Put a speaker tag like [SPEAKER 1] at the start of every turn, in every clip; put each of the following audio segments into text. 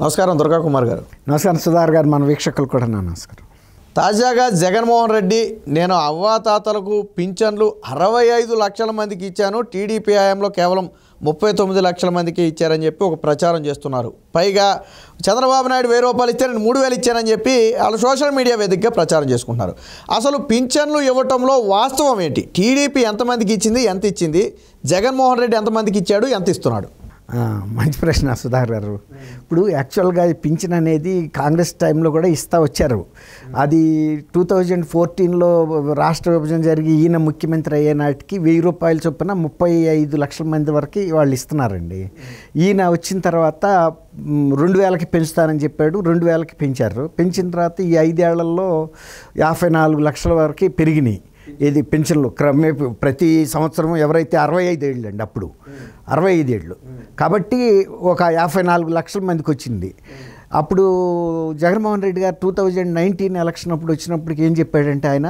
[SPEAKER 1] నమస్కారం దుర్గా కుమార్ గారు నమస్కారం సుధార్ గారు మన వీక్షకులు కూడా నమస్కారం తాజాగా జగన్మోహన్ రెడ్డి నేను అవ్వాతాతలకు పింఛన్లు అరవై ఐదు లక్షల మందికి ఇచ్చాను టీడీపీ హయాంలో కేవలం ముప్పై తొమ్మిది లక్షల మందికి ఇచ్చారని చెప్పి ఒక ప్రచారం చేస్తున్నారు పైగా చంద్రబాబు నాయుడు వెయ్యి రూపాయలు ఇచ్చారని నేను మూడు వేలు ఇచ్చానని చెప్పి వాళ్ళు సోషల్ మీడియా వేదికగా ప్రచారం చేసుకుంటున్నారు అసలు పింఛన్లు ఇవ్వటంలో వాస్తవం ఏంటి టీడీపీ ఎంతమందికి ఇచ్చింది ఎంత ఇచ్చింది జగన్మోహన్ రెడ్డి ఎంతమందికి ఇచ్చాడు ఎంత ఇస్తున్నాడు మంచి ప్రశ్న సుధాకర్ గారు ఇప్పుడు యాక్చువల్గా పింఛన్ అనేది కాంగ్రెస్ టైంలో కూడా ఇస్తా వచ్చారు అది టూ థౌజండ్ ఫోర్టీన్లో రాష్ట్ర విభజన జరిగి ఈయన ముఖ్యమంత్రి అయ్యే నాటికి వెయ్యి రూపాయలు చొప్పున ముప్పై ఐదు లక్షల మంది వరకు వాళ్ళు ఇస్తున్నారండి ఈయన వచ్చిన తర్వాత రెండు వేలకి పెంచుతానని చెప్పాడు రెండు వేలకి పెంచారు పెంచిన తర్వాత ఈ ఐదేళ్లలో యాభై నాలుగు లక్షల వరకు పెరిగినాయి ఇది పెన్షన్లు క్రమే ప్రతి సంవత్సరం ఎవరైతే అరవై ఐదు ఏళ్ళు అండి అప్పుడు అరవై ఐదు ఏళ్ళు కాబట్టి ఒక యాభై నాలుగు లక్షల మందికి వచ్చింది అప్పుడు జగన్మోహన్ రెడ్డి గారు టూ థౌజండ్ నైన్టీన్ ఎలక్షన్ అప్పుడు వచ్చినప్పటికి ఏం చెప్పాడంటే ఆయన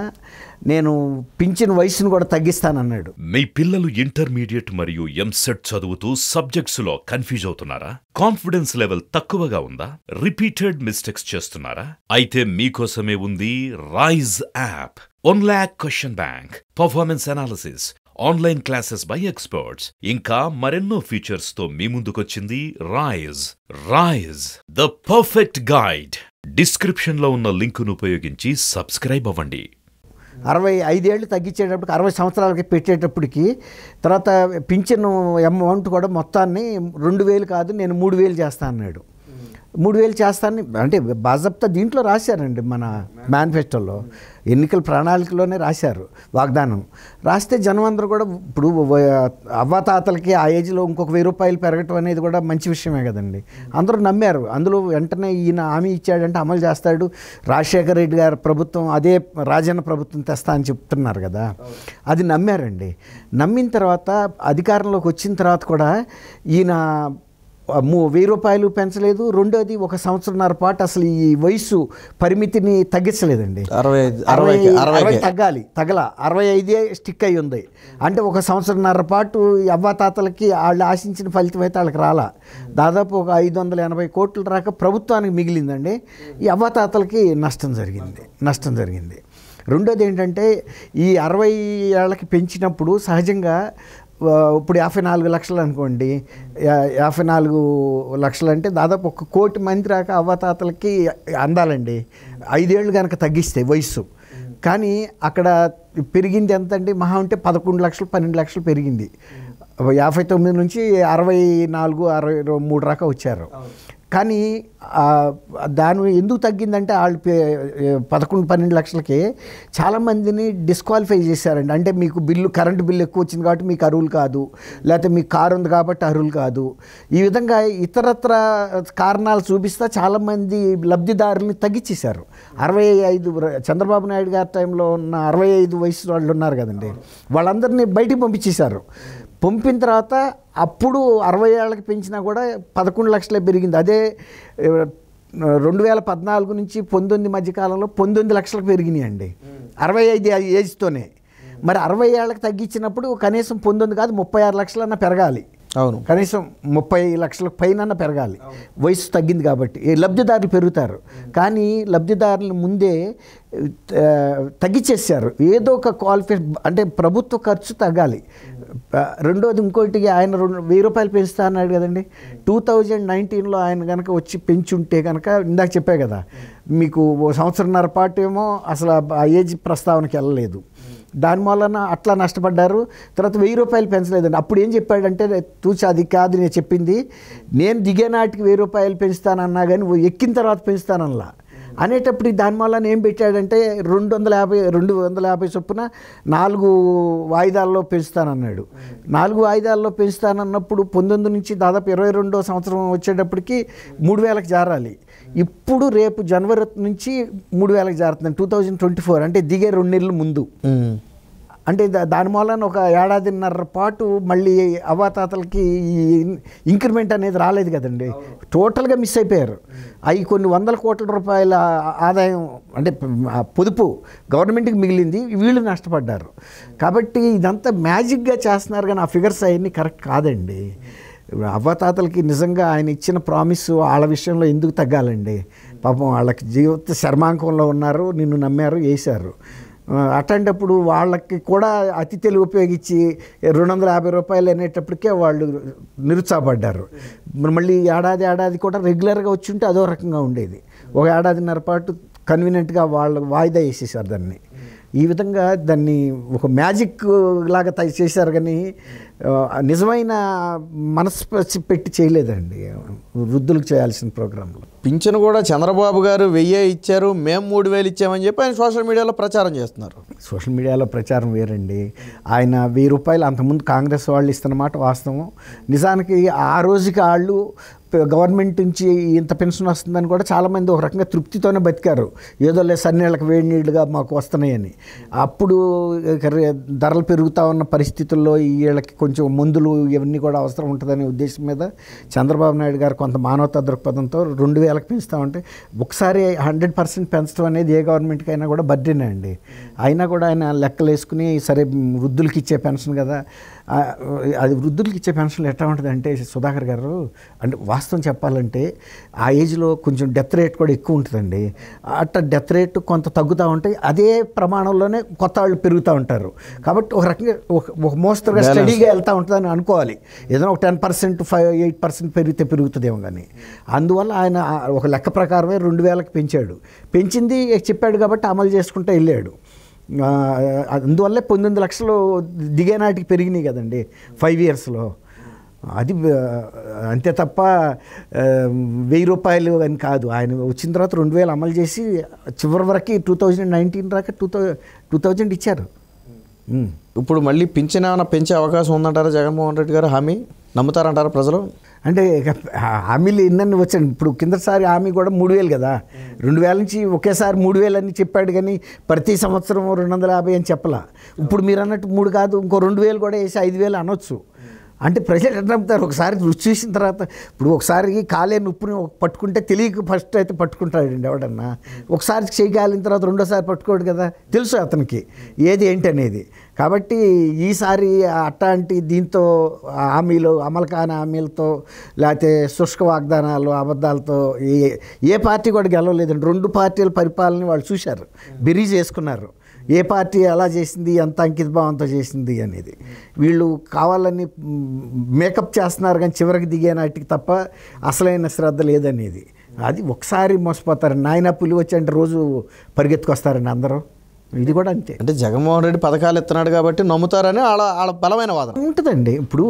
[SPEAKER 1] నేను పింఛన్ వయసును కూడా తగ్గిస్తానన్నాడు మీ పిల్లలు ఇంటర్మీడియట్ మరియు ఎంసెట్ చదువుతూ సబ్జెక్ట్స్లో కన్ఫ్యూజ్ అవుతున్నారా కాన్ఫిడెన్స్ లెవెల్ తక్కువగా ఉందా రిపీటెడ్ మిస్టేక్స్ చేస్తున్నారా అయితే మీకోసమే ఉంది Rise app unlock question bank performance analysis online classes by experts ఇంకా మరెన్నో ఫీచర్స్తో మీ ముందుకొచ్చింది Rise Rise the perfect guide డిస్క్రిప్షన్లో ఉన్న లింకును ఉపయోగించి సబ్స్క్రైబ్ అవ్వండి అరవై ఐదేళ్ళు తగ్గించేటప్పటికి అరవై సంవత్సరాలకి పెట్టేటప్పటికి తర్వాత పింఛన్ అమౌంట్ కూడా మొత్తాన్ని రెండు వేలు కాదు నేను మూడు వేలు చేస్తా అన్నాడు మూడు వేలు చేస్తాను అంటే బాజప్తా దీంట్లో రాశారండి మన మేనిఫెస్టోలో ఎన్నికల ప్రణాళికలోనే రాశారు వాగ్దానం రాస్తే జనం అందరూ కూడా ఇప్పుడు అవ్వాతాతలకి ఆ ఏజ్లో ఇంకొక వెయ్యి రూపాయలు పెరగటం అనేది కూడా మంచి విషయమే కదండి అందరూ నమ్మారు అందులో వెంటనే ఈయన హామీ ఇచ్చాడంటే అమలు చేస్తాడు రాజశేఖర రెడ్డి గారి ప్రభుత్వం అదే రాజన్న ప్రభుత్వం తెస్తా అని చెప్తున్నారు కదా అది నమ్మారండి నమ్మిన తర్వాత అధికారంలోకి వచ్చిన తర్వాత కూడా ఈయన వెయ్యి రూపాయలు పెంచలేదు రెండోది ఒక సంవత్సరంన్నర పాటు అసలు ఈ వయసు పరిమితిని తగ్గించలేదండి అరవై అరవై అరవై తగ్గాలి తగల అరవై ఐదే స్టిక్ అయి ఉంది అంటే ఒక సంవత్సరంన్నర పాటు అవ్వాతాతలకి వాళ్ళు ఆశించిన ఫలితం అయితే వాళ్ళకి రాలా దాదాపు ఒక ఐదు వందల ఎనభై కోట్ల రాక ప్రభుత్వానికి మిగిలిందండి ఈ అవ్వాతాతలకి నష్టం జరిగింది నష్టం జరిగింది రెండోది ఏంటంటే ఈ అరవై ఏళ్ళకి పెంచినప్పుడు సహజంగా ఇప్పుడు యాభై నాలుగు లక్షలు అనుకోండి యాభై నాలుగు లక్షలు అంటే దాదాపు ఒక కోటి మంది రాక అవ్వతాతలకి అందాలండి ఐదేళ్ళు కనుక తగ్గిస్తే వయస్సు కానీ అక్కడ పెరిగింది ఎంత అండి మహా ఉంటే పదకొండు లక్షలు పన్నెండు లక్షలు పెరిగింది యాభై తొమ్మిది నుంచి అరవై నాలుగు అరవై మూడు రాక వచ్చారు కానీ దాని ఎందుకు తగ్గిందంటే వాళ్ళు పదకొండు పన్నెండు లక్షలకి చాలామందిని డిస్క్వాలిఫై చేశారండి అంటే మీకు బిల్లు కరెంటు బిల్లు ఎక్కువ వచ్చింది కాబట్టి మీకు అరువులు కాదు లేకపోతే మీకు కారు ఉంది కాబట్టి అరువులు కాదు ఈ విధంగా ఇతరత్ర కారణాలు చూపిస్తే చాలామంది లబ్ధిదారుల్ని తగ్గించేశారు అరవై ఐదు చంద్రబాబు నాయుడు గారి టైంలో ఉన్న అరవై ఐదు వయసు వాళ్ళు ఉన్నారు కదండి వాళ్ళందరినీ బయటికి పంపించేశారు పంపిన తర్వాత అప్పుడు అరవై ఏళ్ళకి పెంచినా కూడా పదకొండు లక్షలే పెరిగింది అదే రెండు వేల పద్నాలుగు నుంచి పంతొమ్మిది మధ్య కాలంలో పంతొమ్మిది లక్షలకు పెరిగినాయి అండి అరవై ఐదు ఏజ్తోనే మరి అరవై ఏళ్ళకి తగ్గించినప్పుడు కనీసం పొందొంది కాదు ముప్పై ఆరు లక్షలన్నా పెరగాలి అవును కనీసం ముప్పై లక్షల పైన పెరగాలి వయసు తగ్గింది కాబట్టి లబ్ధిదారులు పెరుగుతారు కానీ లబ్ధిదారులు ముందే తగ్గిచ్చేసారు ఏదో ఒక క్వాలిఫికేషన్ అంటే ప్రభుత్వ ఖర్చు తగ్గాలి రెండోది ఇంకోటి ఆయన రెండు వెయ్యి రూపాయలు పెంచుతా అన్నాడు కదండి టూ థౌజండ్ నైన్టీన్లో ఆయన కనుక వచ్చి పెంచుంటే కనుక ఇందాక చెప్పే కదా మీకు ఓ సంవత్సరంన్నర పాటు ఏమో అసలు ఆ ఏజ్ ప్రస్తావనకి వెళ్ళలేదు దాని వలన అట్లా నష్టపడ్డారు తర్వాత వెయ్యి రూపాయలు పెంచలేదండి అప్పుడు ఏం చెప్పాడంటే తూచి అది కాదు నేను చెప్పింది నేను దిగే నాటికి వెయ్యి రూపాయలు పెంచుతానన్నా కానీ ఎక్కిన తర్వాత పెంచుతానన్నా అనేటప్పుడు దాని వల్ల ఏం పెట్టాడంటే రెండు వందల యాభై రెండు వందల యాభై చొప్పున నాలుగు వాయిదాల్లో పెంచుతానన్నాడు నాలుగు వాయిదాల్లో పెంచుతానన్నప్పుడు పంతొమ్మిది నుంచి దాదాపు ఇరవై రెండో సంవత్సరం వచ్చేటప్పటికి మూడు వేలకు జారాలి ఇప్పుడు రేపు జనవరి నుంచి మూడు వేలకు జారుతుంది టూ థౌజండ్ ట్వంటీ ఫోర్ అంటే దిగే రెండు నెలల ముందు అంటే దాని మూలన ఒక ఏడాదిన్నర పాటు మళ్ళీ అవతాతలకి ఇంక్రిమెంట్ అనేది రాలేదు కదండి టోటల్గా మిస్ అయిపోయారు అవి కొన్ని వందల కోట్ల రూపాయల ఆదాయం అంటే పొదుపు గవర్నమెంట్కి మిగిలింది వీళ్ళు నష్టపడ్డారు కాబట్టి ఇదంతా మ్యాజిక్గా చేస్తున్నారు కానీ ఆ ఫిగర్స్ అవన్నీ కరెక్ట్ కాదండి అవ్వతాతలకి నిజంగా ఆయన ఇచ్చిన ప్రామిస్ వాళ్ళ విషయంలో ఎందుకు తగ్గాలండి పాపం వాళ్ళకి జీవిత శర్మాంకంలో ఉన్నారు నిన్ను నమ్మారు వేశారు అట్లాంటప్పుడు వాళ్ళకి కూడా అతి తెలివి ఉపయోగించి రెండు వందల యాభై రూపాయలు అనేటప్పటికే వాళ్ళు నిరుత్సాహపడ్డారు మళ్ళీ ఏడాది ఏడాది కూడా రెగ్యులర్గా వచ్చి ఉంటే అదో రకంగా ఉండేది ఒక ఏడాదిన్నర పాటు కన్వీనియంట్గా వాళ్ళు వాయిదా వేసేసారు దాన్ని ఈ విధంగా దాన్ని ఒక మ్యాజిక్ లాగా తయారు చేశారు కానీ నిజమైన మనసు పెట్టి చేయలేదండి వృద్ధులకు చేయాల్సిన ప్రోగ్రాంలు పింఛను కూడా చంద్రబాబు గారు వెయ్యే ఇచ్చారు మేము మూడు వేలు ఇచ్చామని చెప్పి ఆయన సోషల్ మీడియాలో ప్రచారం చేస్తున్నారు సోషల్ మీడియాలో ప్రచారం వేరండి ఆయన వెయ్యి రూపాయలు అంతకుముందు కాంగ్రెస్ వాళ్ళు ఇస్తున్నమాట వాస్తవం నిజానికి ఆ రోజుకి వాళ్ళు గవర్నమెంట్ నుంచి ఇంత పెన్షన్ వస్తుందని కూడా చాలామంది ఒక రకంగా తృప్తితోనే బతికారు ఏదో లే సన్నీళ్ళకి వేడి నీళ్ళుగా మాకు వస్తున్నాయని అప్పుడు ధరలు పెరుగుతూ ఉన్న పరిస్థితుల్లో వీళ్ళకి కొంచెం మందులు ఇవన్నీ కూడా అవసరం ఉంటుందనే ఉద్దేశం మీద చంద్రబాబు నాయుడు గారు కొంత మానవతా దృక్పథంతో రెండు వేలకు పెంచుతామంటే ఒకసారి హండ్రెడ్ పర్సెంట్ పెంచడం అనేది ఏ గవర్నమెంట్కి అయినా కూడా బర్డెనే అండి అయినా కూడా ఆయన లెక్కలు వేసుకుని సరే వృద్ధులకి ఇచ్చే పెన్షన్ కదా అది వృద్ధులకు ఇచ్చే పెన్షన్లు ఎట్లా ఉంటుందంటే సుధాకర్ గారు అంటే వాస్తవం చెప్పాలంటే ఆ ఏజ్లో కొంచెం డెత్ రేట్ కూడా ఎక్కువ ఉంటుందండి అట్లా డెత్ రేట్ కొంత తగ్గుతూ ఉంటాయి అదే ప్రమాణంలోనే కొత్త వాళ్ళు పెరుగుతూ ఉంటారు కాబట్టి ఒక రకంగా ఒక మోస్తరుగా స్టడీగా వెళ్తూ ఉంటుందని అనుకోవాలి ఏదైనా ఒక ten percent five eight percent పెరిగితే పెరుగుతుందేమో కానీ అందువల్ల ఆయన ఒక లెక్క ప్రకారమే రెండు వేలకు పెంచాడు పెంచింది చెప్పాడు కాబట్టి అమలు చేసుకుంటూ వెళ్ళాడు అందువల్లే పంతొమ్మిది లక్షలు దిగే నాటికి పెరిగినాయి కదండి ఫైవ్ ఇయర్స్లో అది అంతే తప్ప వెయ్యి రూపాయలు అని కాదు ఆయన వచ్చిన తర్వాత రెండు వేలు అమలు చేసి చివరి వరకు టూ థౌజండ్ నైన్టీన్ దాకా టూ థౌ టూ థౌజండ్ ఇచ్చారు ఇప్పుడు మళ్ళీ పింఛన్ ఏమైనా పెంచే అవకాశం ఉందంటారా జగన్మోహన్ రెడ్డి గారు హామీ నమ్ముతారంటారా ప్రజలు అంటే హామీలు ఎన్నీ వచ్చాను ఇప్పుడు కిందసారి హామీ కూడా మూడు వేలు కదా రెండు వేల నుంచి ఒకేసారి మూడు వేలు అని చెప్పాడు కానీ ప్రతి సంవత్సరం రెండు వందల యాభై అని చెప్పలా ఇప్పుడు మీరు అన్నట్టు మూడు కాదు ఇంకో రెండు వేలు కూడా వేసి ఐదు వేలు అనొచ్చు అంటే ప్రజలు ఎట్లా నమ్ముతారు ఒకసారి రుచి చూసిన తర్వాత ఇప్పుడు ఒకసారి కాలే నొప్పుని పట్టుకుంటే తెలియక ఫస్ట్ అయితే పట్టుకుంటాడండి ఎవడన్నా ఒకసారి చేయగాలిన తర్వాత రెండోసారి పట్టుకోడు కదా తెలుసు అతనికి ఏది ఏంటి అనేది కాబట్టి ఈసారి అట్లాంటి దీంతో హామీలు అమలు కాని హామీలతో లేకపోతే శుష్క వాగ్దానాలు అబద్ధాలతో ఏ ఏ పార్టీ కూడా గెలవలేదండి రెండు పార్టీల పరిపాలన వాళ్ళు చూశారు బిరీజ్ వేసుకున్నారు ఏ పార్టీ ఎలా చేసింది ఎంత అంకిత భావంతో చేసింది అనేది వీళ్ళు కావాలని మేకప్ చేస్తున్నారు కానీ చివరికి దిగే నాటికి తప్ప అసలైన శ్రద్ధ లేదనేది అది ఒకసారి మోసపోతారు నాయన పులి వచ్చి అంటే రోజు పరిగెత్తుకొస్తారండి అందరూ ఇది కూడా అంతే అంటే జగన్మోహన్ రెడ్డి పథకాలు ఇస్తున్నాడు కాబట్టి నమ్ముతారని వాళ్ళ వాళ్ళ బలమైన వాదన ఉంటుందండి ఇప్పుడు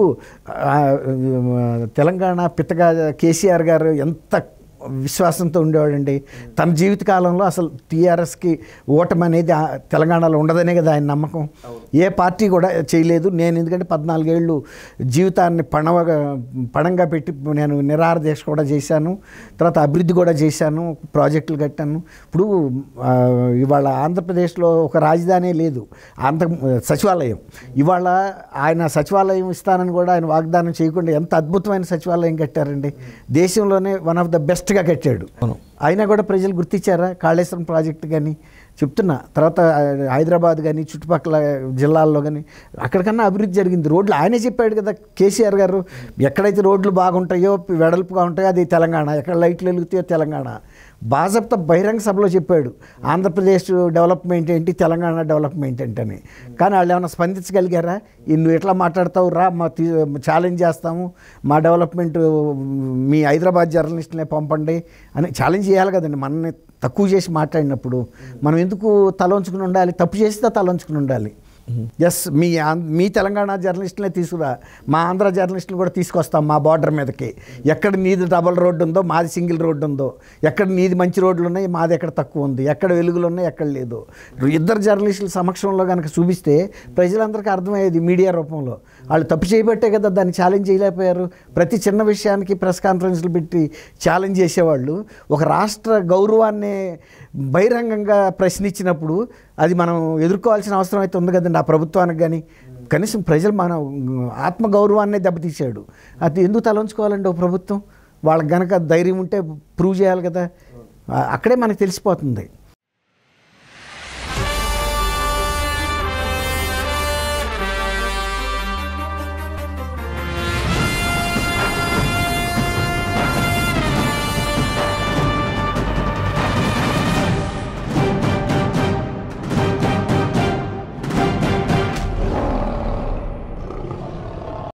[SPEAKER 1] తెలంగాణ పిత్తగా కేసీఆర్ గారు ఎంత విశ్వాసంతో ఉండేవాడండి తన జీవితకాలంలో అసలు టీఆర్ఎస్కి ఓటమి అనేది తెలంగాణలో ఉండదనే కదా ఆయన నమ్మకం ఏ పార్టీ కూడా చేయలేదు నేను ఎందుకంటే పద్నాలుగేళ్ళు జీవితాన్ని పణవగా పణంగా పెట్టి నేను నిరాహార దీక్ష కూడా చేశాను తర్వాత అభివృద్ధి కూడా చేశాను ప్రాజెక్టులు కట్టాను ఇప్పుడు ఇవాళ ఆంధ్రప్రదేశ్లో ఒక రాజధాని లేదు ఆంధ్ర సచివాలయం ఇవాళ ఆయన సచివాలయం ఇస్తానని కూడా ఆయన వాగ్దానం చేయకుండా ఎంత అద్భుతమైన సచివాలయం కట్టారండి దేశంలోనే వన్ ఆఫ్ ద బెస్ట్ ఫాస్ట్గా కట్టాడు అయినా కూడా ప్రజలు గుర్తించారా కాళేశ్వరం ప్రాజెక్ట్ కానీ చెప్తున్నా తర్వాత హైదరాబాద్ కానీ చుట్టుపక్కల జిల్లాల్లో కానీ అక్కడికన్నా అభివృద్ధి జరిగింది రోడ్లు ఆయనే చెప్పాడు కదా కేసీఆర్ గారు ఎక్కడైతే రోడ్లు బాగుంటాయో వెడల్పుగా ఉంటాయో అది తెలంగాణ ఎక్కడ లైట్లు వెలుగుతాయో తెలంగాణ బాజప్త బహిరంగ సభలో చెప్పాడు ఆంధ్రప్రదేశ్ డెవలప్మెంట్ ఏంటి తెలంగాణ డెవలప్మెంట్ ఏంటని కానీ వాళ్ళు ఏమైనా స్పందించగలిగారా నువ్వు ఎట్లా మాట్లాడతావు రా మా ఛాలెంజ్ చేస్తాము మా డెవలప్మెంట్ మీ హైదరాబాద్ జర్నలిస్ట్ని పంపండి అని ఛాలెంజ్ చేయాలి కదండి మనల్ని తక్కువ చేసి మాట్లాడినప్పుడు మనం ఎందుకు తలంచుకుని ఉండాలి తప్పు చేస్తే తలంచుకుని ఉండాలి ఎస్ మీ మీ తెలంగాణ జర్నలిస్టులే తీసుకురా మా ఆంధ్ర జర్నలిస్టులు కూడా తీసుకొస్తాం మా బార్డర్ మీదకి ఎక్కడ నీది డబల్ రోడ్డు ఉందో మాది సింగిల్ రోడ్డు ఉందో ఎక్కడ నీది మంచి రోడ్లు ఉన్నాయి మాది ఎక్కడ తక్కువ ఉంది ఎక్కడ వెలుగులు ఉన్నాయి ఎక్కడ లేదు ఇద్దరు జర్నలిస్టుల సమక్షంలో కనుక చూపిస్తే ప్రజలందరికీ అర్థమయ్యేది మీడియా రూపంలో వాళ్ళు తప్పు చేయబట్టే కదా దాన్ని ఛాలెంజ్ చేయలేకపోయారు ప్రతి చిన్న విషయానికి ప్రెస్ కాన్ఫరెన్స్లు పెట్టి ఛాలెంజ్ చేసేవాళ్ళు ఒక రాష్ట్ర గౌరవాన్ని బహిరంగంగా ప్రశ్నించినప్పుడు అది మనం ఎదుర్కోవాల్సిన అవసరం అయితే ఉంది కదండి ఆ ప్రభుత్వానికి కానీ కనీసం ప్రజలు మన ఆత్మగౌరవాన్నే దెబ్బతీసాడు అది ఎందుకు తలంచుకోవాలండి ఓ ప్రభుత్వం వాళ్ళకి గనక ధైర్యం ఉంటే ప్రూవ్ చేయాలి కదా అక్కడే మనకు తెలిసిపోతుంది